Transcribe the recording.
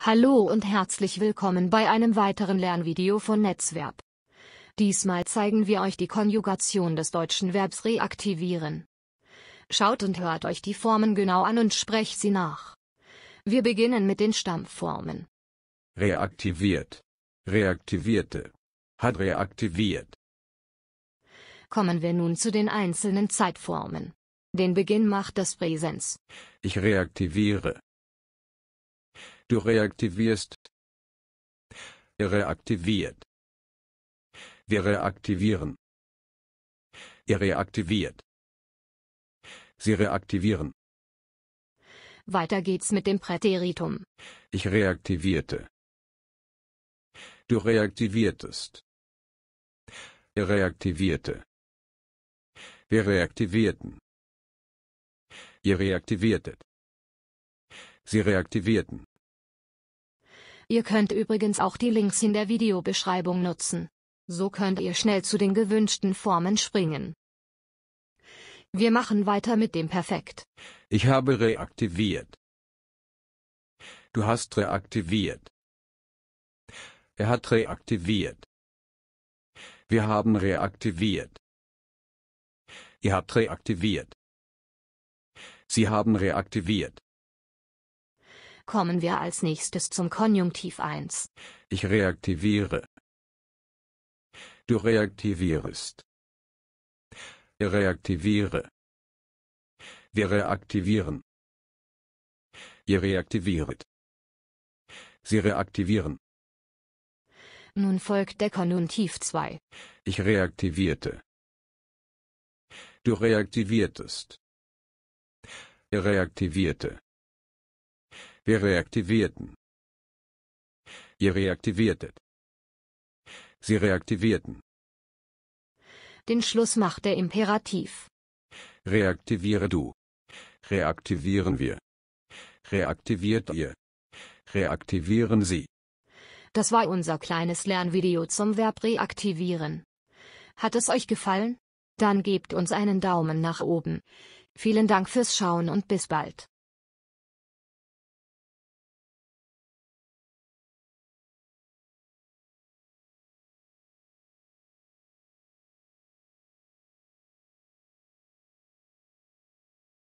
Hallo und herzlich willkommen bei einem weiteren Lernvideo von Netzverb. Diesmal zeigen wir euch die Konjugation des deutschen Verbs reaktivieren. Schaut und hört euch die Formen genau an und sprecht sie nach. Wir beginnen mit den Stammformen. Reaktiviert. Reaktivierte. Hat reaktiviert. Kommen wir nun zu den einzelnen Zeitformen. Den Beginn macht das Präsens. Ich reaktiviere. Du reaktivierst. Er reaktiviert. Wir reaktivieren. Ihr reaktiviert. Sie reaktivieren. Weiter geht's mit dem Präteritum. Ich reaktivierte. Du reaktiviertest. Er reaktivierte. Wir reaktivierten. Ihr reaktiviertet. Sie reaktivierten. Ihr könnt übrigens auch die Links in der Videobeschreibung nutzen. So könnt ihr schnell zu den gewünschten Formen springen. Wir machen weiter mit dem Perfekt. Ich habe reaktiviert. Du hast reaktiviert. Er hat reaktiviert. Wir haben reaktiviert. Ihr habt reaktiviert. Sie haben reaktiviert. Kommen wir als nächstes zum Konjunktiv 1. Ich reaktiviere. Du reaktivierst. Ich reaktiviere. Wir reaktivieren. Ihr reaktiviert. Sie reaktivieren. Nun folgt der Konjunktiv 2. Ich reaktivierte. Du reaktiviertest. Er reaktivierte. Wir reaktivierten. Ihr reaktiviertet. Sie reaktivierten. Den Schluss macht der Imperativ. Reaktiviere du. Reaktivieren wir. Reaktiviert ihr. Reaktivieren Sie. Das war unser kleines Lernvideo zum Verb reaktivieren. Hat es euch gefallen? Dann gebt uns einen Daumen nach oben. Vielen Dank fürs Schauen und bis bald.